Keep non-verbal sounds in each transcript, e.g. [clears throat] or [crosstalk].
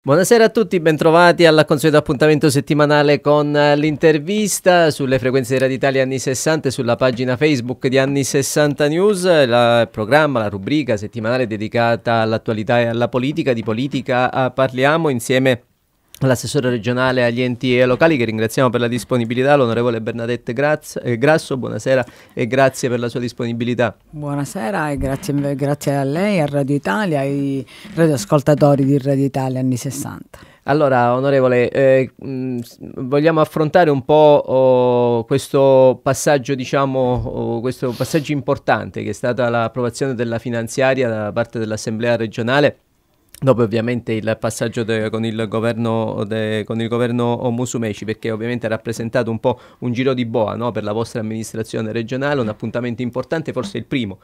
Buonasera a tutti, bentrovati al consueto appuntamento settimanale con eh, l'intervista sulle frequenze di Radio Italia anni 60 e sulla pagina Facebook di Anni 60 News, il programma, la rubrica settimanale dedicata all'attualità e alla politica, di politica eh, parliamo insieme l'assessore regionale agli enti locali che ringraziamo per la disponibilità, l'onorevole Bernadette Grazzo, eh, Grasso, buonasera e grazie per la sua disponibilità. Buonasera e grazie, eh, grazie a lei, a Radio Italia, ai radioascoltatori di Radio Italia anni 60. Allora, onorevole, eh, mh, vogliamo affrontare un po' oh, questo passaggio, diciamo, oh, questo passaggio importante che è stata l'approvazione della finanziaria da parte dell'Assemblea regionale Dopo ovviamente il passaggio de, con, il governo, de, con il governo Musumeci, perché ovviamente ha rappresentato un po' un giro di boa no? per la vostra amministrazione regionale, un appuntamento importante, forse il primo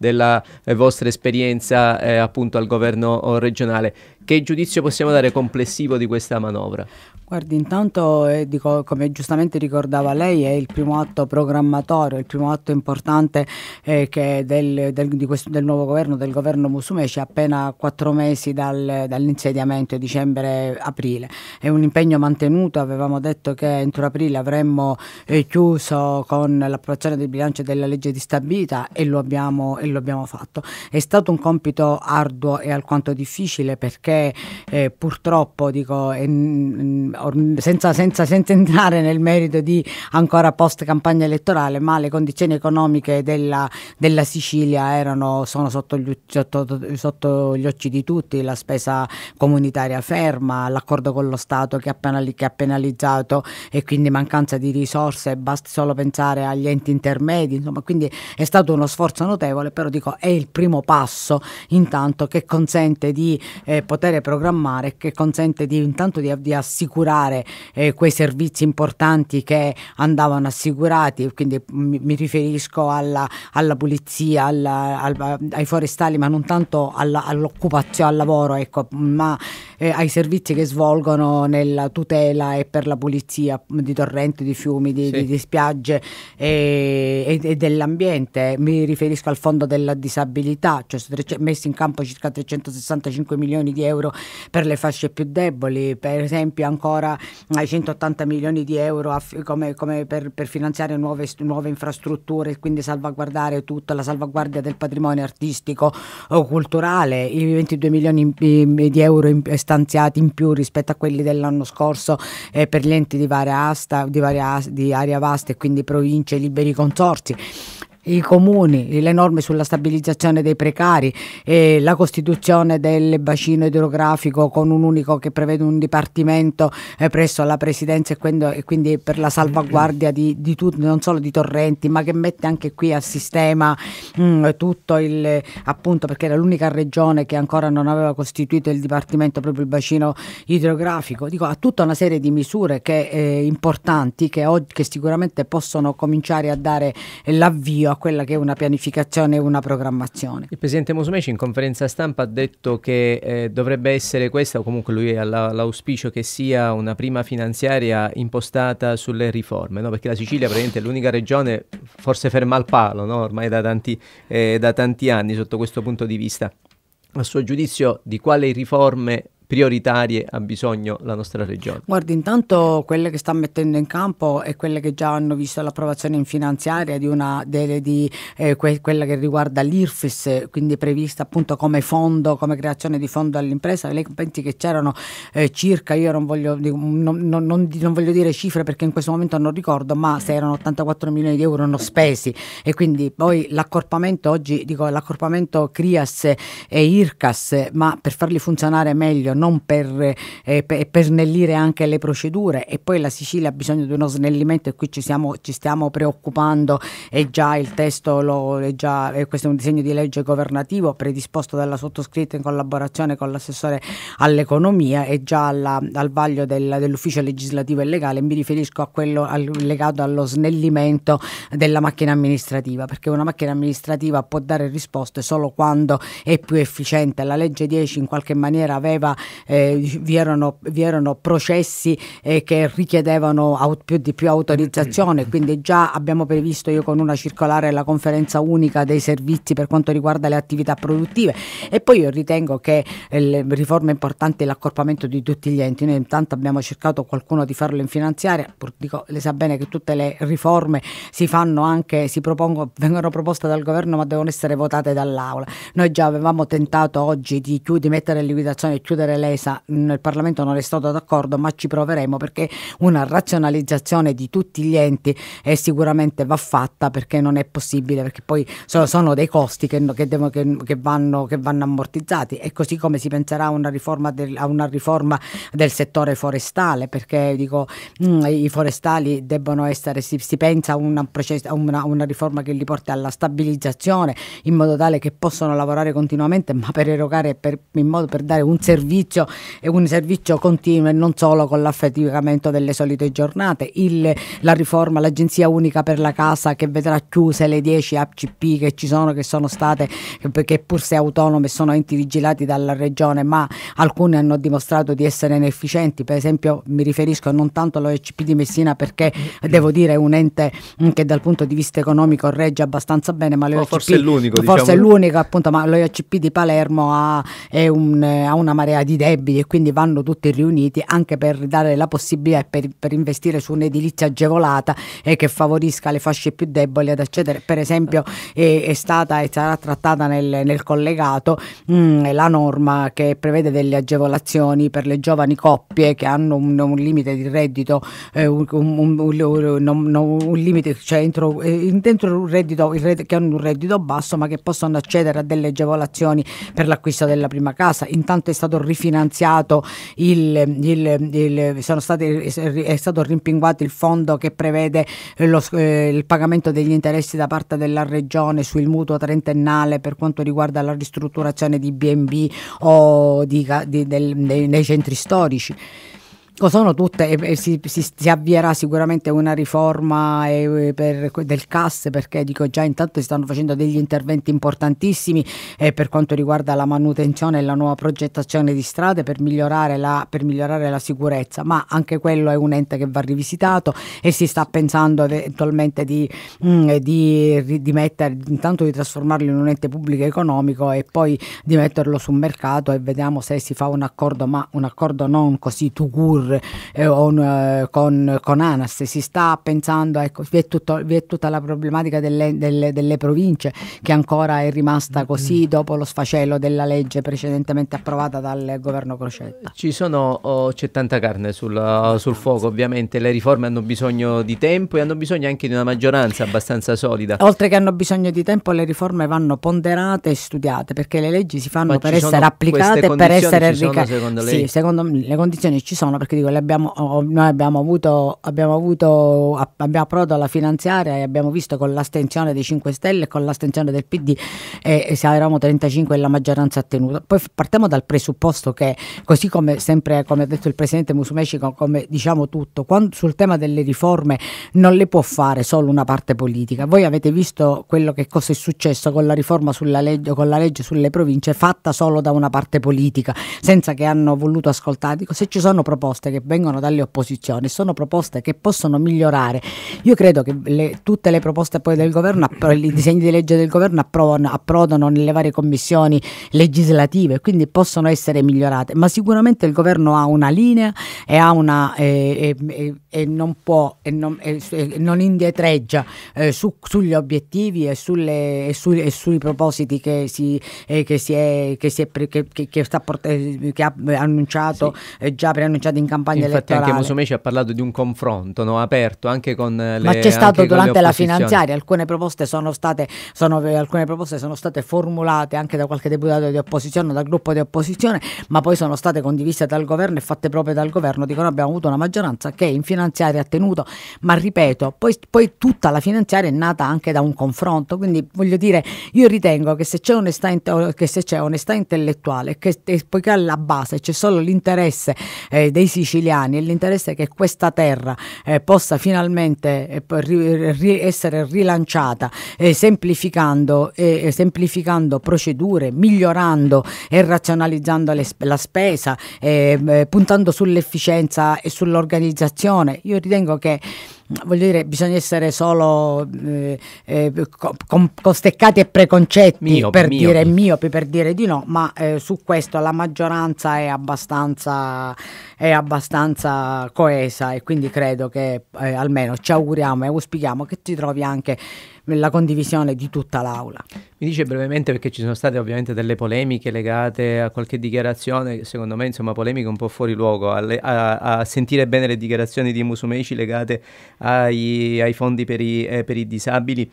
della eh, vostra esperienza eh, appunto al governo eh, regionale. Che giudizio possiamo dare complessivo di questa manovra? Guardi, intanto, eh, dico, come giustamente ricordava lei, è il primo atto programmatorio, il primo atto importante eh, che del, del, questo, del, nuovo governo, del governo Musumeci, appena quattro mesi dal, dall'insediamento, dicembre-aprile. È un impegno mantenuto, avevamo detto che entro aprile avremmo eh, chiuso con l'approvazione del bilancio della legge di stabilità e lo abbiamo, e lo abbiamo fatto. È stato un compito arduo e alquanto difficile perché eh, purtroppo, dico, eh, senza, senza, senza, entrare nel merito di ancora post campagna elettorale, ma le condizioni economiche della, della Sicilia erano, sono sotto gli, sotto, sotto gli, occhi di tutti, la spesa comunitaria ferma, l'accordo con lo Stato che ha, penali, che ha penalizzato e quindi mancanza di risorse, basta solo pensare agli enti intermedi, insomma, quindi è stato uno sforzo notevole però dico è il primo passo intanto che consente di eh, poter programmare, che consente di, intanto di, di assicurare eh, quei servizi importanti che andavano assicurati, quindi mi, mi riferisco alla, alla pulizia, alla, alla, ai forestali, ma non tanto all'occupazione, al lavoro, ecco, ma eh, ai servizi che svolgono nella tutela e per la pulizia di torrenti, di fiumi, di, sì. di, di spiagge e, eh, e, e dell'ambiente. Mi riferisco al fondo Fondo della Disabilità, cioè sono messi in campo circa 365 milioni di euro per le fasce più deboli, per esempio ancora 180 eh, milioni di euro come, come per, per, finanziare nuove, nuove infrastrutture e quindi salvaguardare tutta la salvaguardia del patrimonio artistico o culturale, i 22 milioni di euro in, stanziati in più rispetto a quelli dell'anno scorso eh, per gli enti di varia asta, di, varia, di area vasta e quindi province, e liberi consorzi i comuni, le norme sulla stabilizzazione dei precari, eh, la costituzione del bacino idrografico con un unico che prevede un dipartimento eh, presso la presidenza e, quando, e, quindi per la salvaguardia di, di tutto, non solo di torrenti, ma che mette anche qui al sistema mh, mm, tutto il appunto perché era l'unica regione che ancora non aveva costituito il dipartimento proprio il bacino idrografico. Dico, ha tutta una serie di misure che, eh, importanti che, che sicuramente possono cominciare a dare eh, l'avvio a quella che è una pianificazione e una programmazione. Il presidente Musumeci in conferenza stampa ha detto che eh, dovrebbe essere questa, o comunque lui ha l'auspicio che sia una prima finanziaria impostata sulle riforme, no? perché la Sicilia praticamente è l'unica regione forse ferma al palo no? ormai da tanti, eh, da tanti anni sotto questo punto di vista. A suo giudizio di quali riforme prioritarie ha bisogno la nostra regione? Guardi, intanto quelle che sta mettendo in campo e quelle che già hanno visto l'approvazione in finanziaria di, una, delle di eh, que, quella che riguarda l'IRFIS, quindi prevista appunto come fondo, come creazione di fondo all'impresa, lei pensi che c'erano eh, circa, io non voglio, non, non, non voglio, dire cifre perché in questo momento non ricordo, ma se erano 84 milioni di euro non spesi e quindi poi l'accorpamento oggi, dico l'accorpamento CRIAS e IRCAS, ma per farli funzionare meglio non per, eh, per, per, snellire anche le procedure e poi la Sicilia ha bisogno di uno snellimento e qui ci, siamo, ci stiamo preoccupando e già il testo, lo, è già, eh, questo è un disegno di legge governativo predisposto dalla sottoscritta in collaborazione con l'assessore all'economia e già alla, al vaglio del, dell'ufficio legislativo e legale, mi riferisco a quello al, legato allo snellimento della macchina amministrativa perché una macchina amministrativa può dare risposte solo quando è più efficiente. La legge 10 in qualche maniera aveva eh, vi, erano, vi, erano, processi eh, che richiedevano aut- più di più autorizzazione, [clears throat] quindi già abbiamo previsto io con una circolare la conferenza unica dei servizi per quanto riguarda le attività produttive e poi io ritengo che eh, le riforme importanti è l'accorpamento di tutti gli enti, noi intanto abbiamo cercato qualcuno di farlo in finanziaria, dico, le sa bene che tutte le riforme si fanno anche, si propongo, vengono proposte dal governo ma devono essere votate dall'Aula, noi già avevamo tentato oggi di, chiud- di mettere in liquidazione e chiudere essere lesa. Nel Parlamento non è stato d'accordo, ma ci proveremo perché una razionalizzazione di tutti gli enti è sicuramente va fatta perché non è possibile, perché poi sono, sono dei costi che, che, devono, che, che, vanno, che vanno ammortizzati. E così come si penserà a una riforma del, a una riforma del settore forestale, perché dico, mh, mm, i forestali debbono essere, si, si pensa a una, una, una riforma che li porti alla stabilizzazione in modo tale che possano lavorare continuamente, ma per erogare, per, in modo per dare un servizio servizio e un servizio continuo e non solo con l'affaticamento delle solite giornate, Il, la riforma, l'agenzia unica per la casa che vedrà chiuse le 10 ACP che ci sono, che sono state, che pur se autonome sono enti vigilati dalla regione, ma alcune hanno dimostrato di essere inefficienti, per esempio mi riferisco non tanto all'OECP di Messina perché devo dire è un ente che dal punto di vista economico regge abbastanza bene, ma l'OECP... Forse è l'unico, Forse diciamo. è l'unico appunto, ma l'OECP di Palermo ha, un, ha una marea di di debiti e quindi vanno tutti riuniti anche per dare la possibilità per, per, investire su un'edilizia agevolata e che favorisca le fasce più deboli ad accedere. Per esempio è, è stata e sarà trattata nel, nel collegato mh, mm, la norma che prevede delle agevolazioni per le giovani coppie che hanno un, un limite di reddito, eh, un, un, un, limite, cioè entro, eh, dentro un reddito, reddito, che hanno un reddito basso ma che possono accedere a delle agevolazioni per l'acquisto della prima casa. Intanto è stato rifiutato rifinanziato il, il, il sono stati, è stato rimpinguato il fondo che prevede lo, eh, il pagamento degli interessi da parte della regione sul mutuo trentennale per quanto riguarda la ristrutturazione di BB o di, di, del, dei, dei centri storici. Ecco, sono tutte, e, e si, si, si, avvierà sicuramente una riforma e, eh, per, del CAS perché dico già intanto si stanno facendo degli interventi importantissimi eh, per quanto riguarda la manutenzione e la nuova progettazione di strade per migliorare, la, per migliorare la sicurezza, ma anche quello è un ente che va rivisitato e si sta pensando eventualmente di, mh, mm, eh, di, di mettere, intanto di trasformarlo in un ente pubblico economico e poi di metterlo sul mercato e vediamo se si fa un accordo, ma un accordo non così tu cur eh, on, eh, con, con, ANAS, si sta pensando, ecco, vi è, tutto, vi è tutta la problematica delle, delle, delle, province che ancora è rimasta così mm. dopo lo sfacello della legge precedentemente approvata dal governo Crocetta. Ci sono, oh, c'è tanta carne sul, oh, sul fuoco ovviamente, le riforme hanno bisogno di tempo e hanno bisogno anche di una maggioranza abbastanza solida. Oltre che hanno bisogno di tempo, le riforme vanno ponderate e studiate perché le leggi si fanno Ma per essere applicate e per essere ricadute. Secondo, sì, secondo me le condizioni ci sono perché dico, abbiamo, noi abbiamo avuto, abbiamo avuto, abbiamo approvato la finanziaria e abbiamo visto con l'astenzione dei 5 Stelle e con l'astenzione del PD eh, e se eravamo 35 la maggioranza ha tenuto. Poi partiamo dal presupposto che, così come sempre, come ha detto il Presidente Musumeci, come diciamo tutto, quando, sul tema delle riforme non le può fare solo una parte politica. Voi avete visto quello che cosa è successo con la riforma sulla legge, con la legge sulle province fatta solo da una parte politica, senza che hanno voluto ascoltare. Dico, se ci sono proposte proposte che vengono dalle opposizioni sono proposte che possono migliorare. Io credo che le, tutte le proposte poi del governo, i disegni di legge del governo approvano, approdano nelle varie commissioni legislative, quindi possono essere migliorate, ma sicuramente il governo ha una linea e, una, eh, eh, eh, non, può, non, non, indietreggia eh, su, sugli obiettivi e, sulle, e, su, e, sui propositi che si, che si è, che si è che, che sta, ha eh, annunciato, sì. Eh, già preannunciato in campagna Infatti elettorale. Infatti anche Musumeci ha parlato di un confronto no? aperto anche con le Ma c'è stato durante la finanziaria, alcune proposte sono state, sono, alcune proposte sono state formulate anche da qualche deputato di opposizione, dal gruppo di opposizione, ma poi sono state condivise dal governo e fatte proprio dal governo. Dicono abbiamo avuto una maggioranza che in finanziaria ha tenuto, ma ripeto, poi, poi tutta la finanziaria è nata anche da un confronto, quindi voglio dire, io ritengo che se c'è onestà, inte- che se c'è onestà intellettuale, che, poiché alla base c'è solo l'interesse eh, dei cittadini, siciliani e l'interesse è che questa terra eh, possa finalmente eh, ri, ri, essere rilanciata eh, semplificando, eh, eh, semplificando, procedure, migliorando e razionalizzando le, la spesa, eh, puntando sull'efficienza e sull'organizzazione. Io ritengo che voglio dire, bisogna essere solo eh, eh, costeccati e preconcetti miopi, per miopi. dire miopi, per dire di no, ma eh, su questo la maggioranza è abbastanza, è abbastanza coesa e quindi credo che eh, almeno ci auguriamo e auspichiamo che ti trovi anche la condivisione di tutta l'Aula. Mi dice brevemente perché ci sono state ovviamente delle polemiche legate a qualche dichiarazione, secondo me insomma polemiche un po' fuori luogo, alle, a, a, sentire bene le dichiarazioni di Musumeci legate ai, ai fondi per i, eh, per, i disabili,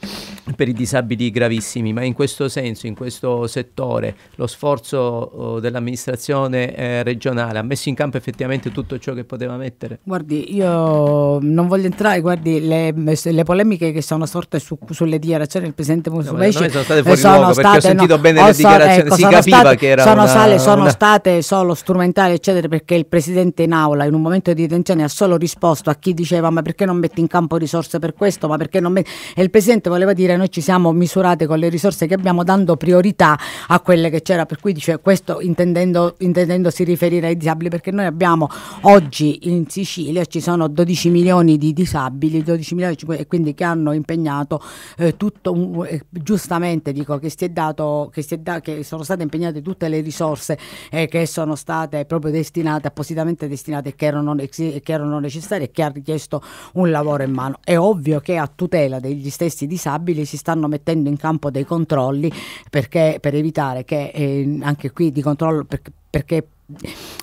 per i, disabili, gravissimi, ma in questo senso, in questo settore, lo sforzo oh, dell'amministrazione eh, regionale ha messo in campo effettivamente tutto ciò che poteva mettere? Guardi, io non voglio entrare, guardi, le, le polemiche che sono sorte su, sulle dichiarazioni del presidente Musumeci. No, sono state eh, fuori sono luogo state, ho sentito no, bene le oh, so, dichiarazioni, ecco, si capiva state, che era sono, una, sale, sono una... state solo strumentali, eccetera, perché il presidente in aula in un momento di tensione ha solo risposto a chi diceva ma perché non metti in campo risorse per questo, ma perché non metti... E il presidente voleva dire noi ci siamo misurate con le risorse che abbiamo dando priorità a quelle che c'era, per cui dice questo intendendo, intendendosi riferire ai disabili, perché noi abbiamo oggi in Sicilia ci sono 12 milioni di disabili, 12 milioni e quindi che hanno impegnato eh, tutto, un, eh, giustamente dico che, si è dato, che, si è da, che sono state impegnate tutte le risorse eh, che sono state proprio destinate, appositamente destinate, che erano, che erano necessarie e che ha richiesto un lavoro in mano. È ovvio che a tutela degli stessi disabili si stanno mettendo in campo dei controlli perché, per evitare che eh, anche qui di controllo... Per, perché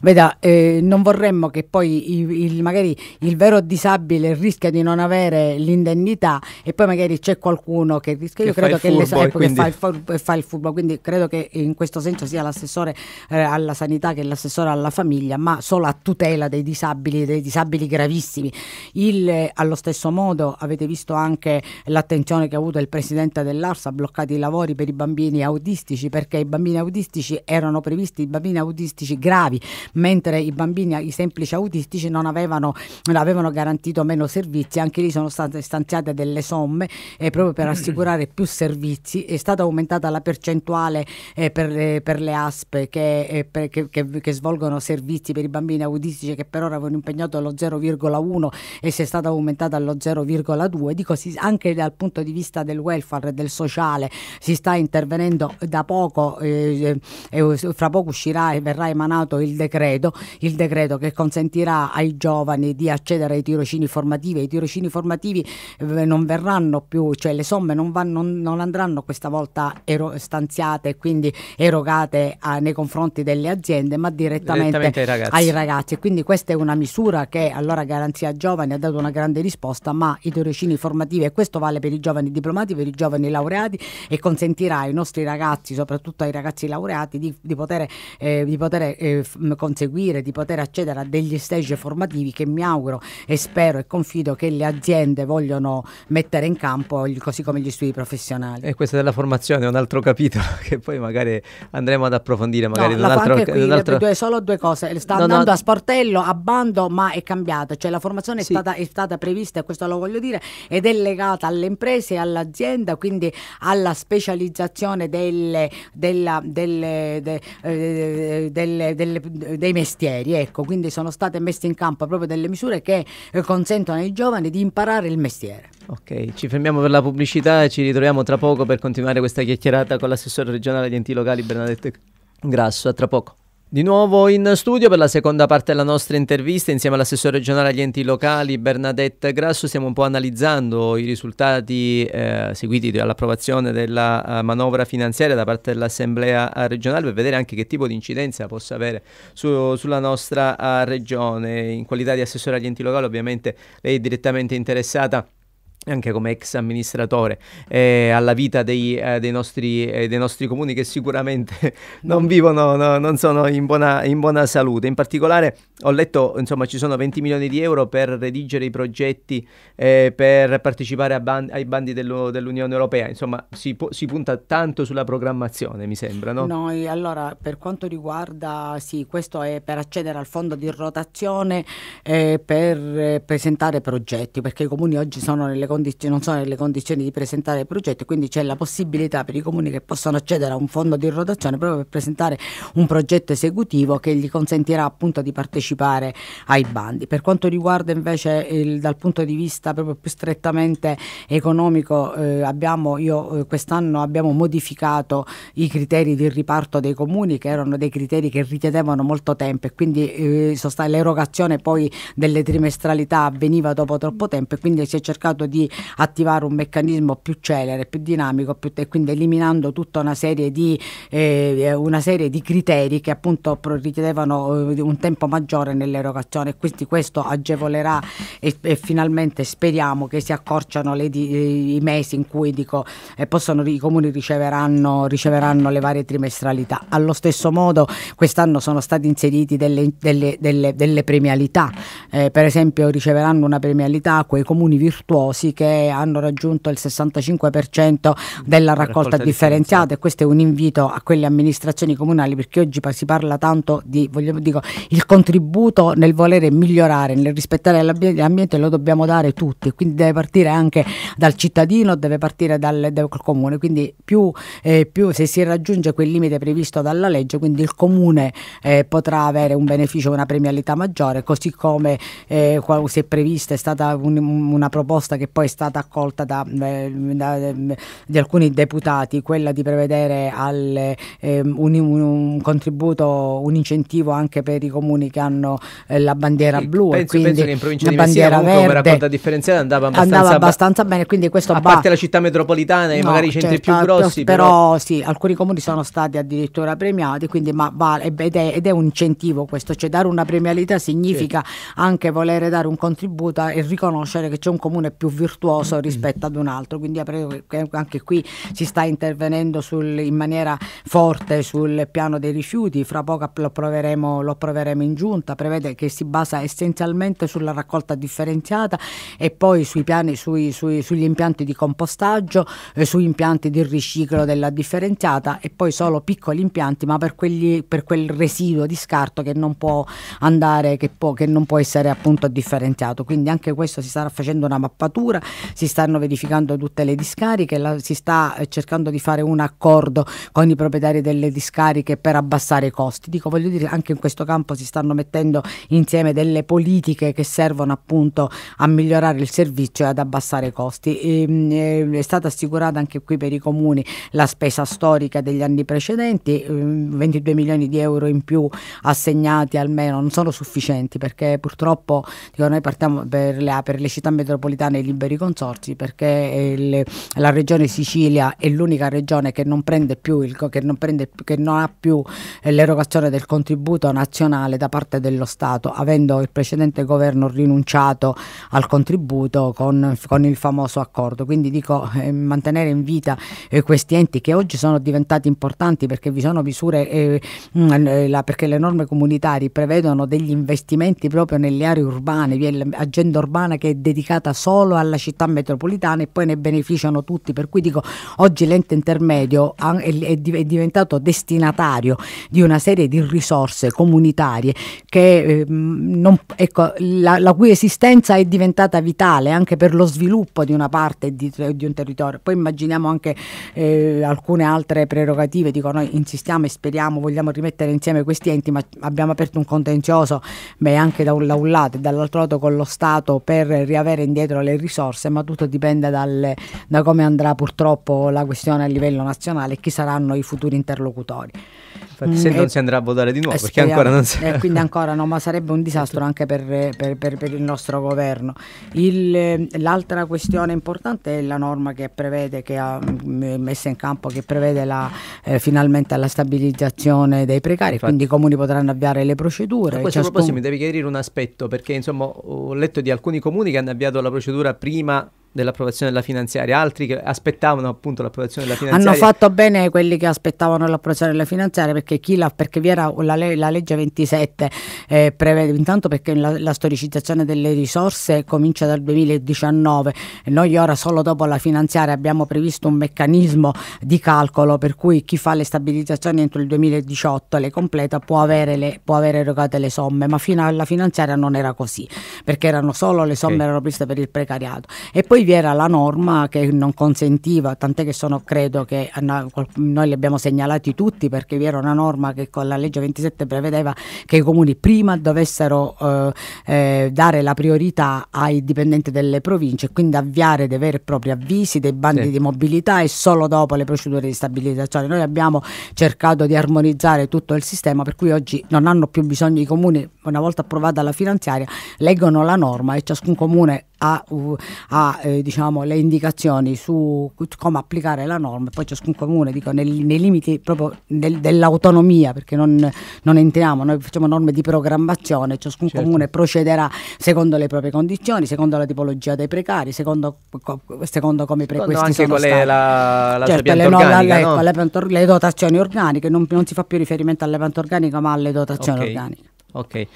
Veda, eh, non vorremmo che poi il, il, magari il vero disabile rischia di non avere l'indennità e poi magari c'è qualcuno che rischia. Io che credo che furbo, le, quindi... fa, il furbo, fa il furbo, quindi credo che in questo senso sia l'assessore eh, alla sanità che l'assessore alla famiglia, ma solo a tutela dei disabili, dei disabili gravissimi. Il, eh, allo stesso modo avete visto anche l'attenzione che ha avuto il presidente dell'Arsa, ha bloccato i lavori per i bambini autistici perché i bambini autistici erano previsti, i bambini autistici gravi gravi, mentre i bambini, i semplici autistici, non avevano, non avevano garantito meno servizi. Anche lì sono state stanziate delle somme eh, proprio per mm. assicurare più servizi. È stata aumentata la percentuale eh, per, eh, per, le ASP che, eh, per, che, che, che, svolgono servizi per i bambini autistici che per ora avevano impegnato lo 0,1 e si è stata aumentata allo 0,2. Dico si, anche dal punto di vista del welfare e del sociale si sta intervenendo da poco, eh, eh, fra poco uscirà e verrà emanato emanato il decreto, il decreto che consentirà ai giovani di accedere ai tirocini formativi. I tirocini formativi eh, non verranno più, cioè le somme non, vanno, non andranno questa volta ero, stanziate e quindi erogate a, eh, nei confronti delle aziende, ma direttamente, direttamente ai, ragazzi. ai, Quindi questa è una misura che allora Garanzia Giovani ha dato una grande risposta, ma i tirocini formativi, e questo vale per i giovani diplomati, per i giovani laureati, e consentirà ai nostri ragazzi, soprattutto ai ragazzi laureati, di, poter, di poter, eh, di poter eh, eh, conseguire, di poter accedere a degli stage formativi che mi auguro e spero e confido che le aziende vogliono mettere in campo, così come gli studi professionali. E questa della formazione è un altro capitolo [laughs] che poi magari andremo ad approfondire. Magari no, altro, qui, altro... due, solo due cose, sta no, andando no. a sportello, a bando, ma è cambiata, cioè la formazione sì. è, stata, è stata prevista, e questo lo voglio dire, ed è legata alle imprese e all'azienda, quindi alla specializzazione delle, della, delle, de, eh, delle, delle delle, dei mestieri, ecco, quindi sono state messe in campo proprio delle misure che eh, consentono ai giovani di imparare il mestiere. Ok, ci fermiamo per la pubblicità e ci ritroviamo tra poco per continuare questa chiacchierata con l'assessore regionale di enti locali Bernadette Grasso, a tra poco. Di nuovo in studio per la seconda parte della nostra intervista insieme all'assessore regionale agli enti locali Bernadette Grasso stiamo un po' analizzando i risultati eh, seguiti dall'approvazione della eh, manovra finanziaria da parte dell'Assemblea eh, regionale per vedere anche che tipo di incidenza possa avere su, sulla nostra eh, regione. In qualità di assessore agli enti locali ovviamente lei è direttamente interessata anche come ex amministratore eh, alla vita dei, eh, dei, nostri, eh, dei, nostri, comuni che sicuramente [laughs] non vivono, no, non sono in buona, in buona, salute. In particolare ho letto, insomma, ci sono 20 milioni di euro per redigere i progetti eh, per partecipare ban- ai bandi dello, dell'Unione Europea. Insomma, si, pu- si, punta tanto sulla programmazione, mi sembra, no? Noi, allora, per quanto riguarda, sì, questo è per accedere al fondo di rotazione eh, per eh, presentare progetti, perché i comuni oggi sono nelle condizioni, non sono nelle condizioni di presentare i progetti, quindi c'è la possibilità per i comuni che possano accedere a un fondo di rotazione proprio per presentare un progetto esecutivo che gli consentirà appunto di partecipare ai bandi. Per quanto riguarda invece il, dal punto di vista proprio più strettamente economico, eh, abbiamo, io eh, quest'anno abbiamo modificato i criteri di riparto dei comuni che erano dei criteri che richiedevano molto tempo e quindi eh, l'erogazione poi delle trimestralità avveniva dopo troppo tempo e quindi si è cercato di attivare un meccanismo più celere, più dinamico più e quindi eliminando tutta una serie di, eh, eh una serie di criteri che appunto richiedevano eh, un tempo maggiore nell'erogazione. Quindi questo agevolerà e, e finalmente speriamo che si accorciano le, di, i mesi in cui dico, eh, possono, i comuni riceveranno, riceveranno, le varie trimestralità. Allo stesso modo quest'anno sono stati inseriti delle, delle, delle, delle premialità, eh, per esempio riceveranno una premialità quei comuni virtuosi che hanno raggiunto il 65% della raccolta, raccolta differenziata e questo è un invito a quelle amministrazioni comunali perché oggi si parla tanto di voglio, dico, il contributo nel volere migliorare, nel rispettare l'ambiente lo dobbiamo dare tutti, quindi deve partire anche dal cittadino, deve partire dal, dal comune, quindi più, eh, più, se si raggiunge quel limite previsto dalla legge, quindi il comune eh, potrà avere un beneficio, una premialità maggiore, così come eh, si è prevista, è stata un, una proposta che poi è stata accolta da, eh, da, da, eh, da alcuni deputati, quella di prevedere al, eh, un, un, contributo, un incentivo anche per i comuni che hanno eh, la bandiera sì, blu. Penso, e quindi penso che in provincia di Messina comunque verde, una raccolta differenziata andava abbastanza, andava abbastanza bene, quindi questo a parte la città metropolitana e no, magari i centri certo, più grossi. Però, però, sì, alcuni comuni sono stati addirittura premiati, quindi, ma vale, ed, è, ed è un incentivo questo, cioè dare una premialità significa certo. anche volere dare un contributo e riconoscere che c'è un comune più violento virtuoso rispetto ad un altro, quindi anche qui si sta intervenendo sul, in maniera forte sul piano dei rifiuti, fra poco lo proveremo, lo proveremo in giunta, prevede che si basa essenzialmente sulla raccolta differenziata e poi sui piani, sui, sui, sugli impianti di compostaggio, eh, su impianti di riciclo della differenziata e poi solo piccoli impianti, ma per, quelli, per quel residuo di scarto che non può andare, che, può, che non può essere appunto differenziato. Quindi anche questo si starà facendo una mappatura magistratura, si stanno verificando tutte le discariche, la, si sta eh, cercando di fare un accordo con i proprietari delle discariche per abbassare i costi. Dico, voglio dire, anche in questo campo si stanno mettendo insieme delle politiche che servono appunto a migliorare il servizio e ad abbassare i costi. E, ehm, eh, è stata assicurata anche qui per i comuni la spesa storica degli anni precedenti, 22 ehm, milioni di euro in più assegnati almeno non sono sufficienti perché purtroppo dico, noi partiamo per le, per le città metropolitane libere per i consorzi perché il, la regione Sicilia è l'unica regione che non prende più il, che non, prende, che non ha più eh, l'erogazione del contributo nazionale da parte dello Stato, avendo il precedente governo rinunciato al contributo con, con il famoso accordo. Quindi dico eh, mantenere in vita eh, questi enti che oggi sono diventati importanti perché vi sono misure, eh, mh, mm, eh, la, perché le norme comunitarie prevedono degli investimenti proprio nelle aree urbane, vi è l'agenda urbana che è dedicata solo alla alla città metropolitana e poi ne beneficiano tutti, per cui dico oggi l'ente intermedio è diventato destinatario di una serie di risorse comunitarie che, ehm, non, ecco, la, la, cui esistenza è diventata vitale anche per lo sviluppo di una parte di, di un territorio. Poi immaginiamo anche eh, alcune altre prerogative, dico noi insistiamo e speriamo, vogliamo rimettere insieme questi enti, ma abbiamo aperto un contenzioso, beh, anche da un, da un lato e dall'altro lato con lo Stato per riavere indietro le risorse risorse, ma tutto dipende dalle, da come andrà purtroppo la questione a livello nazionale e chi saranno i futuri interlocutori. Infatti, se mm, non eh, si andrà a votare di nuovo, eh, perché ancora non si... Eh, [laughs] quindi ancora no, ma sarebbe un disastro certo. anche per, per, per, per il nostro governo. l'altra questione importante è la norma che prevede, che ha mm, eh, messo in campo, che prevede la, eh, finalmente la stabilizzazione dei precari, Infatti. quindi i comuni potranno avviare le procedure. A questo ciascun... proposito mi devi chiarire un aspetto, perché insomma ho letto di alcuni comuni che hanno avviato la procedura prima dell'approvazione della finanziaria, altri che aspettavano appunto l'approvazione della finanziaria. Hanno fatto bene quelli che aspettavano l'approvazione della finanziaria perché, chi la, perché vi era la, la legge 27, eh, prevede, intanto perché la, la, storicizzazione delle risorse comincia dal 2019 e noi ora solo dopo la finanziaria abbiamo previsto un meccanismo di calcolo per cui chi fa le stabilizzazioni entro il 2018 le completa può avere, le, può avere erogate le somme, ma fino alla finanziaria non era così perché erano solo le somme okay. erano previste per il precariato. E poi vi era la norma che non consentiva, tant'è che sono, credo che noi li abbiamo segnalati tutti perché vi era una norma che con la legge 27 prevedeva che i comuni prima dovessero eh, eh, dare la priorità ai dipendenti delle province, e quindi avviare dei veri e propri avvisi, dei bandi sì. di mobilità e solo dopo le procedure di stabilizzazione. Noi abbiamo cercato di armonizzare tutto il sistema per cui oggi non hanno più bisogno i comuni, una volta approvata la finanziaria, leggono la norma e ciascun comune a, a eh, diciamo, le indicazioni su come applicare la norma, poi ciascun comune dico, nel, nei limiti proprio nel, dell'autonomia, perché non, non, entriamo, noi facciamo norme di programmazione, ciascun certo. comune procederà secondo le proprie condizioni, secondo la tipologia dei precari, secondo, co, secondo come i precari sono stati. La, la certo, le, no, organica, la, no? ecco, le, dotazioni organiche, non, non, si fa più riferimento all'evento organico ma alle dotazioni okay. organiche. Ok,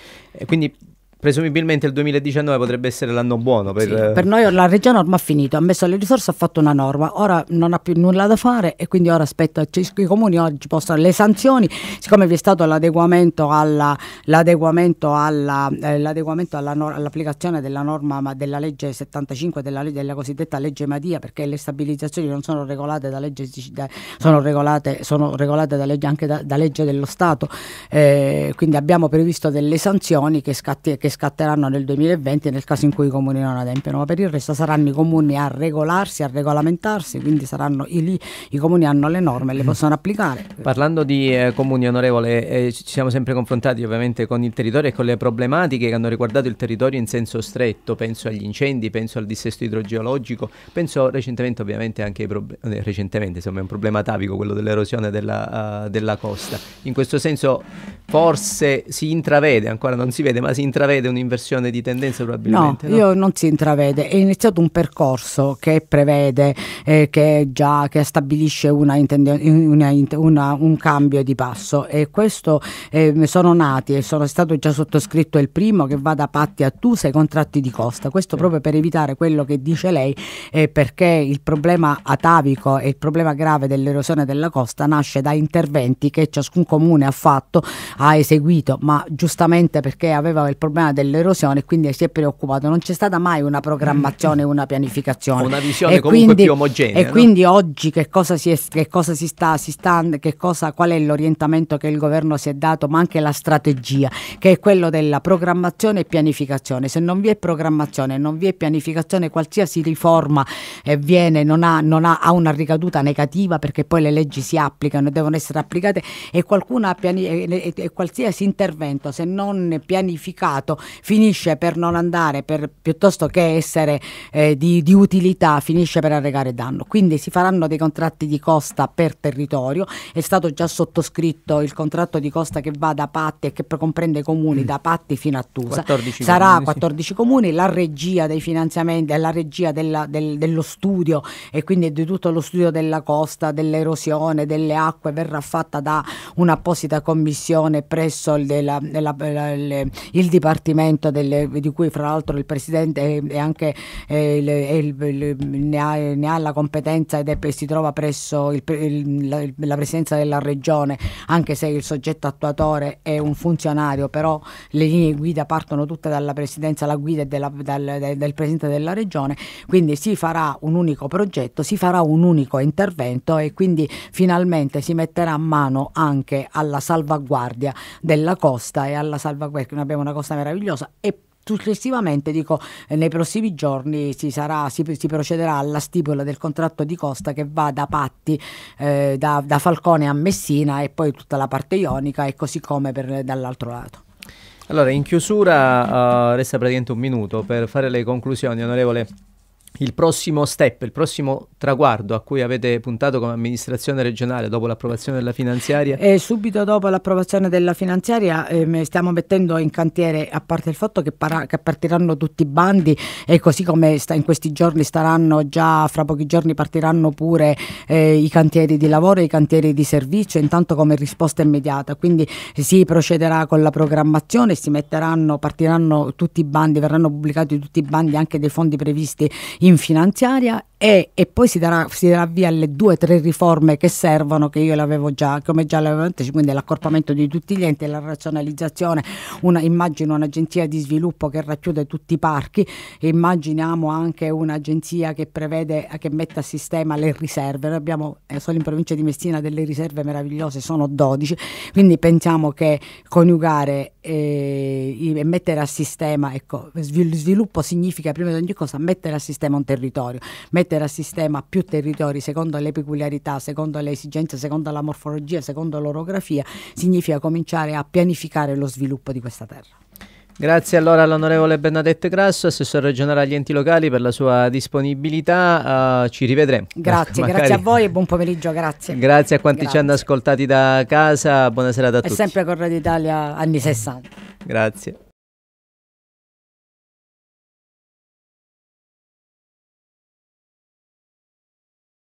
quindi Presumibilmente il 2019 potrebbe essere l'anno buono per... Sì, eh, per noi la Regia Norma ha finito, ha messo le risorse, ha fatto una norma, ora non ha più nulla da fare e quindi ora aspetta i comuni oggi postano le sanzioni, siccome vi è stato l'adeguamento, alla, l'adeguamento, alla, eh, l'adeguamento alla no, all'applicazione della norma della legge 75 della, della, cosiddetta legge Madia perché le stabilizzazioni non sono regolate da legge da, sono regolate, sono regolate da legge, anche da, da legge dello Stato, eh, quindi abbiamo previsto delle sanzioni che scatti che che scatteranno nel 2020 nel caso in cui i comuni non adempiano, ma per il resto saranno i comuni a regolarsi, a regolamentarsi, quindi saranno i, lì, i comuni hanno le norme e le mm. possono applicare. Parlando di eh, comuni, onorevole, eh, ci siamo sempre confrontati ovviamente con il territorio e con le problematiche che hanno riguardato il territorio in senso stretto, penso agli incendi, penso al dissesto idrogeologico, penso recentemente ovviamente anche ai problemi, eh, recentemente insomma è un problema atavico quello dell'erosione della, uh, della costa. In questo senso forse si intravede, ancora non si vede, ma si intravede intravede un'inversione di tendenza probabilmente? No, no? io non si intravede, è iniziato un percorso che prevede, eh, che già che stabilisce una, una, una, un cambio di passo e questo eh, sono nati e sono stato già sottoscritto il primo che va da patti a tu sei contratti di costa, questo eh. proprio per evitare quello che dice lei eh, perché il problema atavico e il problema grave dell'erosione della costa nasce da interventi che ciascun comune ha fatto, ha eseguito, ma giustamente perché aveva il problema problema dell'erosione quindi si è preoccupato. Non c'è stata mai una programmazione, mm. una pianificazione. Una visione e comunque quindi, più omogenea. E no? quindi oggi che cosa si, è, che cosa si sta, si sta cosa, qual è l'orientamento che il governo si è dato, ma anche la strategia, che è quello della programmazione e pianificazione. Se non vi è programmazione, non vi è pianificazione, qualsiasi riforma eh, viene, non, ha, non ha, ha una ricaduta negativa perché poi le leggi si applicano e devono essere applicate e, e, e, e, qualsiasi intervento se non pianificato finisce per non andare, per, piuttosto che essere eh, di, di, utilità, finisce per arrecare danno. Quindi si faranno dei contratti di costa per territorio, è stato già sottoscritto il contratto di costa che va da Patti e che comprende i comuni mm. da Patti fino a Tusa. 14 Sarà comuni, 14 sì. comuni, la regia dei finanziamenti, la regia della, del, dello studio e quindi di tutto lo studio della costa, dell'erosione, delle acque verrà fatta da un'apposita commissione presso il, della, della, il Dipartimento dipartimento del, di cui fra l'altro il presidente è anche, eh, le, le, ne, ha, ne, ha, la competenza ed è, si trova presso il, il, la, la, presidenza della regione, anche se il soggetto attuatore è un funzionario, però le linee guida partono tutte dalla presidenza, la guida della, dal, del, del presidente della regione, quindi si farà un unico progetto, si farà un unico intervento e quindi finalmente si metterà mano anche alla salvaguardia della costa e alla salvaguardia, perché noi abbiamo una costa meravigliosa meravigliosa e successivamente dico nei prossimi giorni si, sarà, si, si, procederà alla stipula del contratto di costa che va da Patti eh, da, da, Falcone a Messina e poi tutta la parte ionica e così come per, dall'altro lato allora in chiusura uh, resta praticamente un minuto per fare le conclusioni onorevole il prossimo step, il prossimo traguardo a cui avete puntato come amministrazione regionale dopo l'approvazione della finanziaria? E eh, subito dopo l'approvazione della finanziaria ehm, stiamo mettendo in cantiere, a parte il fatto che, para- che, partiranno tutti i bandi e così come sta- in questi giorni staranno già, fra pochi giorni partiranno pure eh, i cantieri di lavoro e i cantieri di servizio, intanto come risposta immediata. Quindi si procederà con la programmazione, si metteranno, partiranno tutti i bandi, verranno pubblicati tutti i bandi anche dei fondi previsti in in finanziaria e, e poi si darà, si darà, via alle due o tre riforme che servono, che io l'avevo già, come già l'avevo anticipato, quindi l'accorpamento di tutti gli enti, la razionalizzazione, una, immagino un'agenzia di sviluppo che racchiude tutti i parchi, immaginiamo anche un'agenzia che prevede, che metta a sistema le riserve, noi abbiamo eh, solo in provincia di Messina delle riserve meravigliose, sono 12, quindi pensiamo che coniugare e, eh, e mettere a sistema, ecco, svil- sviluppo significa prima di ogni cosa mettere a sistema non territorio, mettere a sistema più territori secondo le peculiarità, secondo le esigenze, secondo la morfologia, secondo l'orografia, significa cominciare a pianificare lo sviluppo di questa terra. Grazie allora all'onorevole Bernadette Grasso, assessore regionale agli enti locali, per la sua disponibilità. Uh, ci rivedremo. Grazie, Magari. grazie a voi e buon pomeriggio, grazie. Grazie a quanti grazie. ci hanno ascoltati da casa, buonasera a tutti. E sempre con Radio Italia anni 60. Grazie.